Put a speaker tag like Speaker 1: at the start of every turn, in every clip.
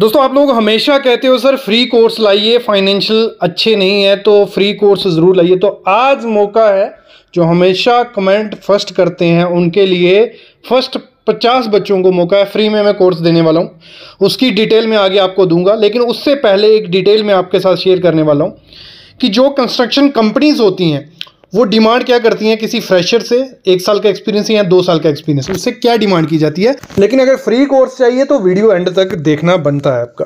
Speaker 1: दोस्तों आप लोग हमेशा कहते हो सर फ्री कोर्स लाइए फाइनेंशियल अच्छे नहीं है तो फ्री कोर्स ज़रूर लाइए तो आज मौका है जो हमेशा कमेंट फर्स्ट करते हैं उनके लिए फर्स्ट पचास बच्चों को मौका है फ्री में मैं कोर्स देने वाला हूँ उसकी डिटेल में आगे आपको दूंगा लेकिन उससे पहले एक डिटेल में आपके साथ शेयर करने वाला हूँ कि जो कंस्ट्रक्शन कंपनीज होती हैं वो डिमांड क्या करती हैं किसी फ्रेशर से एक साल का एक्सपीरियंस या दो साल का एक्सपीरियंस उससे क्या डिमांड की जाती है लेकिन अगर फ्री कोर्स चाहिए तो वीडियो एंड तक देखना बनता है आपका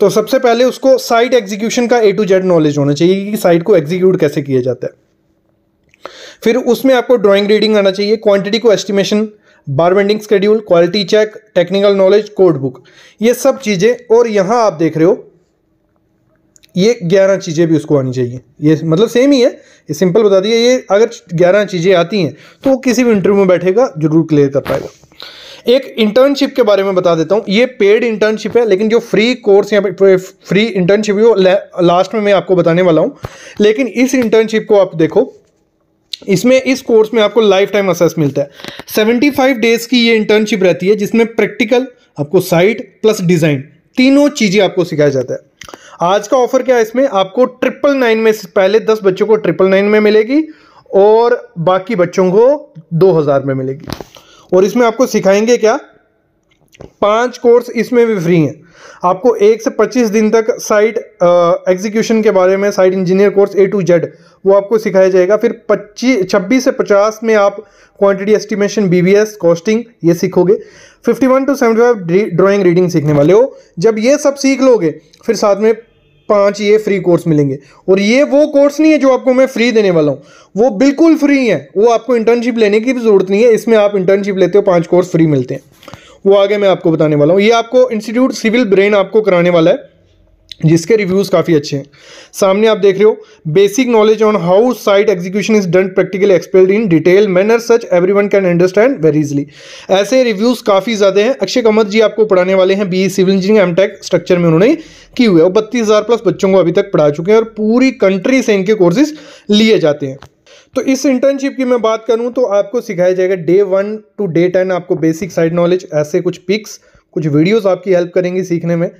Speaker 1: तो सबसे पहले उसको साइट एग्जीक्यूशन का ए टू जेड नॉलेज होना चाहिए कि साइट को एग्जीक्यूट कैसे किया जाता है फिर उसमें आपको ड्राइंग रीडिंग आना चाहिए क्वांटिटी को estimation bar bending schedule quality check technical knowledge code book ये सब चीज़ें और यहाँ आप देख रहे हो ये ग्यारह चीज़ें भी उसको आनी चाहिए ये मतलब सेम ही है ये सिंपल बता दिया ये अगर ग्यारह चीज़ें आती हैं तो वो किसी भी इंटरव्यू में बैठेगा जरूर क्लियर कर पाएगा एक इंटर्नशिप के बारे में बता देता हूँ ये पेड इंटर्नशिप है लेकिन जो फ्री कोर्स या फ्री इंटर्नशिप है वो लास्ट में मैं आपको बताने वाला हूँ लेकिन इस इंटर्नशिप को आप देखो इसमें इस कोर्स में आपको लाइफ टाइम असेस मिलता है 75 डेज की ये इंटर्नशिप रहती है जिसमें प्रैक्टिकल आपको साइट प्लस डिज़ाइन तीनों चीज़ें आपको सिखाया जाता है आज का ऑफर क्या है इसमें आपको ट्रिपल नाइन में पहले दस बच्चों को ट्रिपल नाइन में मिलेगी और बाकी बच्चों को दो हज़ार में मिलेगी और इसमें आपको सिखाएंगे क्या पांच कोर्स इसमें भी फ्री हैं आपको एक से पच्चीस दिन तक साइट एग्जीक्यूशन के बारे में site engineer course A to Z वो आपको सिखाया जाएगा फिर पच्चीस छब्बीस से पचास में आप क्वांटिटी एस्टिमेशन बीबीएस कॉस्टिंग ये सीखोगे fifty one to seventy five drawing reading सीखने वाले हो जब ये सब सीख लोगे फिर साथ में पांच ये फ्री कोर्स मिलेंगे और ये वो कोर्स नहीं है जो आपको मैं फ्री देने वाला हूँ वो बिल्कुल फ्री है वो आपको इंटर्नशिप लेने की भी ज़रूरत नहीं है इसमें आप इंटर्नशिप लेते हो पाँच कोर्स फ्री मिलते हैं वो आगे मैं आपको बताने वाला हूँ ये आपको इंस्टीट्यूट सिविल ब्रेन आपको कराने वाला है जिसके रिव्यूज़ काफ़ी अच्छे हैं सामने आप देख रहे हो basic knowledge on how site execution is done practically explain in detail manner such everyone can understand very easily ऐसे रिव्यूज़ काफ़ी ज़्यादा हैं अक्षय कमत जी आपको पढ़ाने वाले हैं BE civil engineering MTech structure में उन्होंने की हुई है और बत्तीस प्लस बच्चों को अभी तक पढ़ा चुके हैं और पूरी कंट्री से इनके कोर्सेज लिए जाते हैं तो इस इंटर्नशिप की मैं बात करूं तो आपको सिखाया जाएगा day one to day ten आपको बेसिक साइड नॉलेज ऐसे कुछ पिक्स कुछ वीडियोस आपकी हेल्प करेंगी सीखने में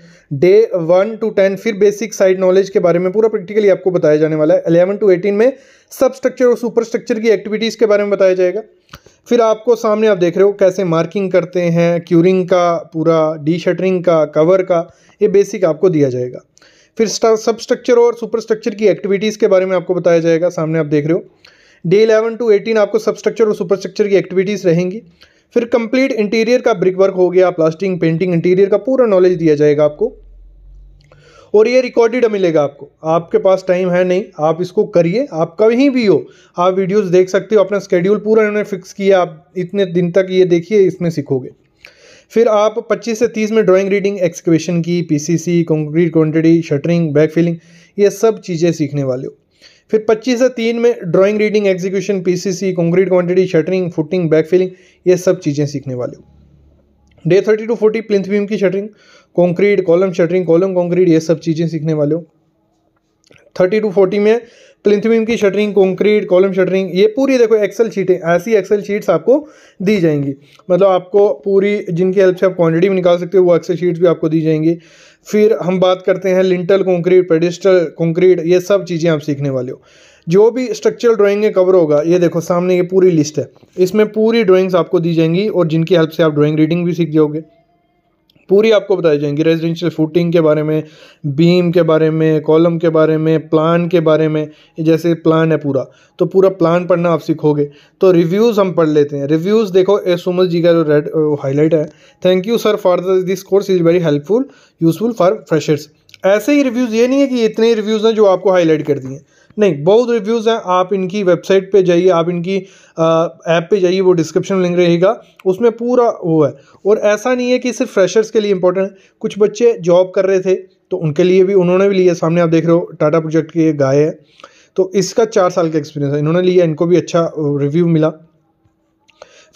Speaker 1: डे वन टू टेन फिर बेसिक साइड नॉलेज के बारे में पूरा प्रैक्टिकली आपको बताया जाने वाला है अलेवन टू एटीन में सब स्ट्रक्चर और सुपर स्ट्रक्चर की एक्टिविटीज़ के बारे में बताया जाएगा फिर आपको सामने आप देख रहे हो कैसे मार्किंग करते हैं क्यूरिंग का पूरा डी शटरिंग का कवर का ये बेसिक आपको दिया जाएगा फिर सब स्ट्रक्चर और सुपर स्ट्रक्चर की एक्टिविटीज़ के बारे में आपको बताया जाएगा सामने आप देख रहे हो डे इलेवन टू एटीन आपको सब स्ट्रक्चर और सुपर स्ट्रक्चर की एक्टिविटीज़ रहेंगी फिर कंप्लीट इंटीरियर का ब्रिक वर्क हो गया प्लास्टिंग पेंटिंग इंटीरियर का पूरा नॉलेज दिया जाएगा आपको और ये रिकॉर्डेड मिलेगा आपको आपके पास टाइम है नहीं आप इसको करिए आप कहीं भी हो आप वीडियोस देख सकते हो अपना स्केड्यूल पूरा इन्होंने फिक्स किया आप इतने दिन तक ये देखिए इसमें सीखोगे फिर आप 25 से 30 में ड्राइंग रीडिंग एक्सक्वेशन की PCC concrete quantity shuttering back filling ये सब चीज़ें सीखने वाले हो फिर 25 से तीन में drawing reading execution PCC concrete quantity shuttering footing back filling ये सब चीज़ें सीखने वाले हो day thirty to forty plinth beam की shuttering concrete column shuttering column concrete ये सब चीज़ें सीखने वाले हो थर्टी टू फोर्टी में प्लिथविम की शटरिंग कंक्रीट कॉलम शटरिंग ये पूरी देखो एक्सेल शीटें ऐसी एक्सेल शीट्स आपको दी जाएंगी मतलब आपको पूरी जिनकी हेल्प से आप क्वांटिटी भी निकाल सकते हो वो एक्सेल शीट्स भी आपको दी जाएंगी फिर हम बात करते हैं लिंटल कंक्रीट पेडिस्टल कंक्रीट ये सब चीज़ें आप सीखने वाले हो जो भी स्ट्रक्चरल ड्राइंग में कवर होगा ये देखो सामने ये पूरी लिस्ट है इसमें पूरी ड्राइंग्स आपको दी जाएंगी और जिनकी हेल्प से आप ड्राइंग रीडिंग भी सीख जाओगे पूरी आपको बताई जाएंगी रेजिडेंशियल फूटिंग के बारे में बीम के बारे में कॉलम के बारे में प्लान के बारे में जैसे प्लान है पूरा तो पूरा प्लान पढ़ना आप सीखोगे तो रिव्यूज़ हम पढ़ लेते हैं रिव्यूज़ देखो सुमल जी का जो रेड हाईलाइट है thank you sir for this course is very helpful useful for freshers ऐसे ही रिव्यूज़ ये नहीं है कि इतने ही रिव्यूज़ हैं जो आपको हाईलाइट कर दिए नहीं बहुत रिव्यूज़ हैं आप इनकी वेबसाइट पे जाइए आप इनकी ऐप पे जाइए वो डिस्क्रिप्शन लिंक रहेगा उसमें पूरा वो है और ऐसा नहीं है कि सिर्फ फ्रेशर्स के लिए इंपॉर्टेंट है कुछ बच्चे जॉब कर रहे थे तो उनके लिए भी उन्होंने भी लिया सामने आप देख रहे हो टाटा प्रोजेक्ट की गाय है तो इसका चार साल का एक्सपीरियंस है इन्होंने लिया इनको भी अच्छा रिव्यू मिला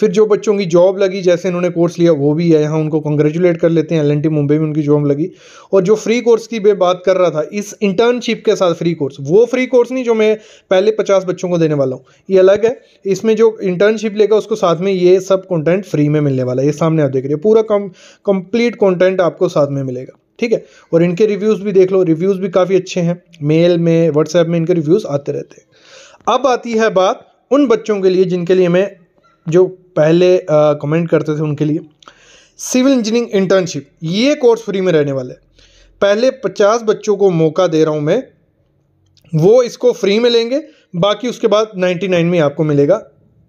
Speaker 1: फिर जो बच्चों की जॉब लगी जैसे इन्होंने कोर्स लिया वो भी है यहाँ उनको कंग्रेचुलेट कर लेते हैं एल मुंबई में उनकी जॉब लगी और जो फ्री कोर्स की मैं बात कर रहा था इस इंटर्नशिप के साथ फ्री कोर्स वो फ्री कोर्स नहीं जो मैं पहले पचास बच्चों को देने वाला हूँ ये अलग है इसमें जो इंटर्नशिप लेगा उसको साथ में ये सब कॉन्टेंट फ्री में मिलने वाला है ये सामने आप देख रहे हो पूरा कंप्लीट कॉन्टेंट आपको साथ में मिलेगा ठीक है और इनके रिव्यूज़ भी देख लो रिव्यूज़ भी काफ़ी अच्छे हैं मेल में व्हाट्सएप में इनके रिव्यूज़ आते रहते हैं अब आती है बात उन बच्चों के लिए जिनके लिए मैं जो पहले कमेंट करते थे उनके लिए सिविल इंजीनियरिंग इंटर्नशिप ये कोर्स फ्री में रहने वाला है पहले पचास बच्चों को मौका दे रहा हूँ मैं वो इसको फ्री में लेंगे बाकी उसके बाद नाइन्टी नाइन में आपको मिलेगा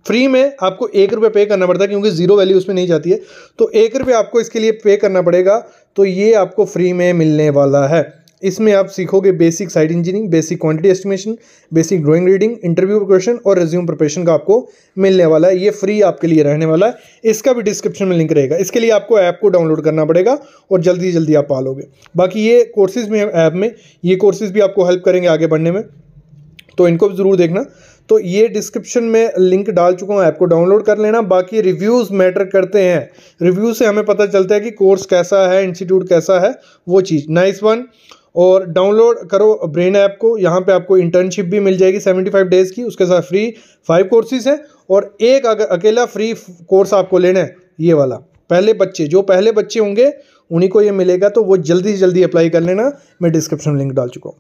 Speaker 1: फ्री में आपको एक रुपये पे करना पड़ता है क्योंकि ज़ीरो वैल्यू उसमें नहीं जाती है तो एक रुपये आपको इसके लिए पे करना पड़ेगा तो ये आपको फ्री में मिलने वाला है इसमें आप सीखोगे basic site engineering basic quantity estimation basic drawing reading interview question और रिज्यूम प्रिपरेशन का आपको मिलने वाला है ये फ्री आपके लिए रहने वाला है इसका भी डिस्क्रिप्शन में लिंक रहेगा इसके लिए आपको ऐप को डाउनलोड करना पड़ेगा और जल्दी जल्दी आप पालोगे बाकी ये कोर्सेज में ऐप में ये कोर्सेज भी आपको हेल्प करेंगे आगे बढ़ने में तो इनको भी ज़रूर देखना तो ये डिस्क्रिप्शन में लिंक डाल चुका हूँ ऐप को डाउनलोड कर लेना बाकी रिव्यूज़ मैटर करते हैं रिव्यू से हमें पता चलता है कि कोर्स कैसा है इंस्टीट्यूट कैसा है वो चीज़ नाइस वन और डाउनलोड करो ब्रेन ऐप को यहाँ पे आपको इंटर्नशिप भी मिल जाएगी सेवेंटी फाइव डेज़ की उसके साथ फ्री फाइव कोर्सेज हैं और एक अगर अकेला फ्री कोर्स आपको लेना है ये वाला पहले बच्चे जो पहले बच्चे होंगे उन्हीं को ये मिलेगा तो वो जल्दी से जल्दी अप्लाई कर लेना मैं डिस्क्रिप्शन लिंक डाल चुका हूँ